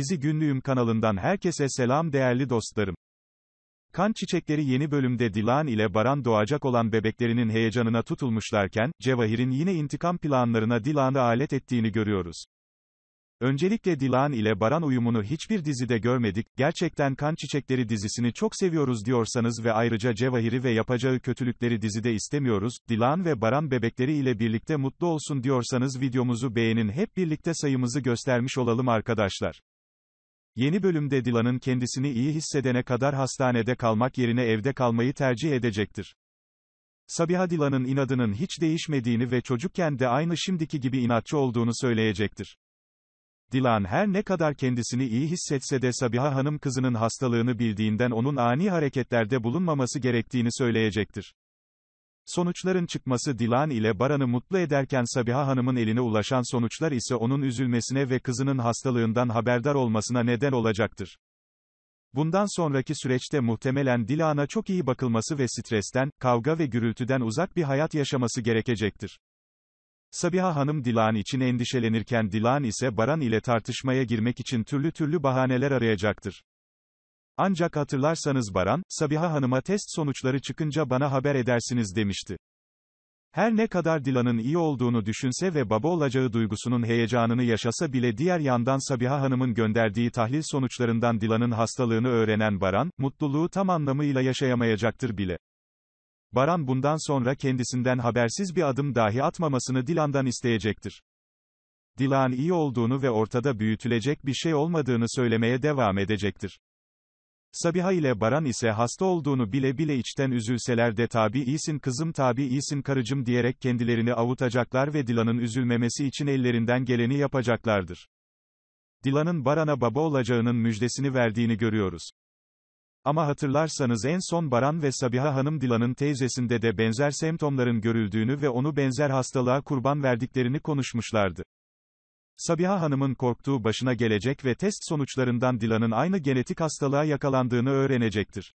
Dizi Günlüğüm kanalından herkese selam değerli dostlarım. Kan çiçekleri yeni bölümde Dilan ile Baran doğacak olan bebeklerinin heyecanına tutulmuşlarken, Cevahir'in yine intikam planlarına Dilan'ı alet ettiğini görüyoruz. Öncelikle Dilan ile Baran uyumunu hiçbir dizide görmedik, gerçekten Kan Çiçekleri dizisini çok seviyoruz diyorsanız ve ayrıca Cevahir'i ve yapacağı kötülükleri dizide istemiyoruz, Dilan ve Baran bebekleri ile birlikte mutlu olsun diyorsanız videomuzu beğenin hep birlikte sayımızı göstermiş olalım arkadaşlar. Yeni bölümde Dilan'ın kendisini iyi hissedene kadar hastanede kalmak yerine evde kalmayı tercih edecektir. Sabiha Dilan'ın inadının hiç değişmediğini ve çocukken de aynı şimdiki gibi inatçı olduğunu söyleyecektir. Dilan her ne kadar kendisini iyi hissetse de Sabiha Hanım kızının hastalığını bildiğinden onun ani hareketlerde bulunmaması gerektiğini söyleyecektir. Sonuçların çıkması Dilan ile Baran'ı mutlu ederken Sabiha Hanım'ın eline ulaşan sonuçlar ise onun üzülmesine ve kızının hastalığından haberdar olmasına neden olacaktır. Bundan sonraki süreçte muhtemelen Dilan'a çok iyi bakılması ve stresten, kavga ve gürültüden uzak bir hayat yaşaması gerekecektir. Sabiha Hanım Dilan için endişelenirken Dilan ise Baran ile tartışmaya girmek için türlü türlü bahaneler arayacaktır. Ancak hatırlarsanız Baran, Sabiha Hanım'a test sonuçları çıkınca bana haber edersiniz demişti. Her ne kadar Dilan'ın iyi olduğunu düşünse ve baba olacağı duygusunun heyecanını yaşasa bile diğer yandan Sabiha Hanım'ın gönderdiği tahlil sonuçlarından Dilan'ın hastalığını öğrenen Baran, mutluluğu tam anlamıyla yaşayamayacaktır bile. Baran bundan sonra kendisinden habersiz bir adım dahi atmamasını Dilan'dan isteyecektir. Dilan iyi olduğunu ve ortada büyütülecek bir şey olmadığını söylemeye devam edecektir. Sabiha ile Baran ise hasta olduğunu bile bile içten üzülseler de tabi iyisin kızım tabi iyisin karıcım diyerek kendilerini avutacaklar ve Dilan'ın üzülmemesi için ellerinden geleni yapacaklardır. Dilan'ın Baran'a baba olacağının müjdesini verdiğini görüyoruz. Ama hatırlarsanız en son Baran ve Sabiha Hanım Dilan'ın teyzesinde de benzer semptomların görüldüğünü ve onu benzer hastalığa kurban verdiklerini konuşmuşlardı. Sabiha Hanım'ın korktuğu başına gelecek ve test sonuçlarından Dilan'ın aynı genetik hastalığa yakalandığını öğrenecektir.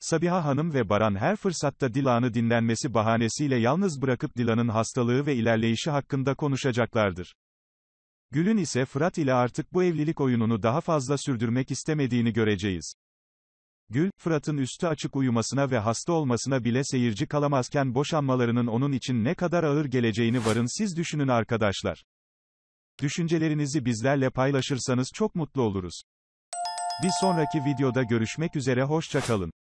Sabiha Hanım ve Baran her fırsatta Dilan'ı dinlenmesi bahanesiyle yalnız bırakıp Dilan'ın hastalığı ve ilerleyişi hakkında konuşacaklardır. Gül'ün ise Fırat ile artık bu evlilik oyununu daha fazla sürdürmek istemediğini göreceğiz. Gül, Fırat'ın üstü açık uyumasına ve hasta olmasına bile seyirci kalamazken boşanmalarının onun için ne kadar ağır geleceğini varın siz düşünün arkadaşlar. Düşüncelerinizi bizlerle paylaşırsanız çok mutlu oluruz. Bir sonraki videoda görüşmek üzere hoşça kalın.